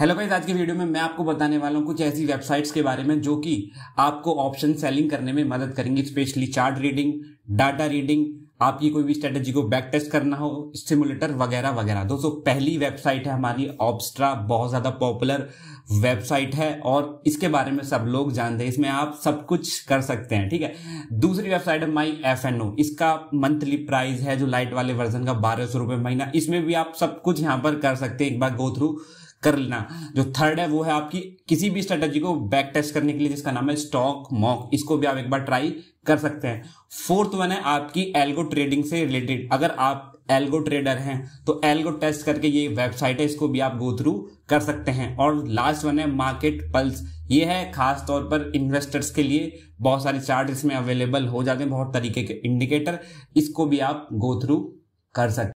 hello भाई आज के वीडियो में मैं आपको बताने वाला हूँ कुछ ऐसी वेबसाइट्स के बारे में जो कि आपको ऑप्शन सेलिंग करने में मदद करेंगी specially chart reading data reading आपकी कोई भी स्ट्रेटेजी को बैक टेस्ट करना हो स्टिमुलेटर वगैरह वगैरह दोस्तों पहली वेबसाइट है हमारी ऑब्स्ट्रा बहुत ज़्यादा पॉपुलर वेबसाइट है और इसके बारे में सब लोग जानते हैं इसमें आप सब कुछ कर सकते हैं ठीक है दूसरी वेबसाइट है माई एफ एन ओ इसका मंथली प्राइस है जो लाइट वाले वर्जन का बारह सौ रुपये महीना इसमें भी आप सब कुछ यहाँ पर कर सकते हैं एक बार गो थ्रू कर लेना जो थर्ड है वो है आपकी किसी भी स्ट्रेटेजी को बैक टेस्ट करने के लिए जिसका नाम है स्टॉक मॉक इसको भी आप एक बार ट्राई कर सकते हैं फोर्थ वन है आपकी एल्गो ट्रेडिंग से रिलेटेड अगर आप एल्गो ट्रेडर हैं तो एल्गो टेस्ट करके ये वेबसाइट है इसको भी आप गो थ्रू कर सकते हैं और लास्ट वन है मार्केट पल्स ये है खास तौर पर इन्वेस्टर्स के लिए बहुत सारे चार्ट इसमें अवेलेबल हो जाते हैं बहुत तरीके के इंडिकेटर इसको भी आप गो थ्रू कर सकते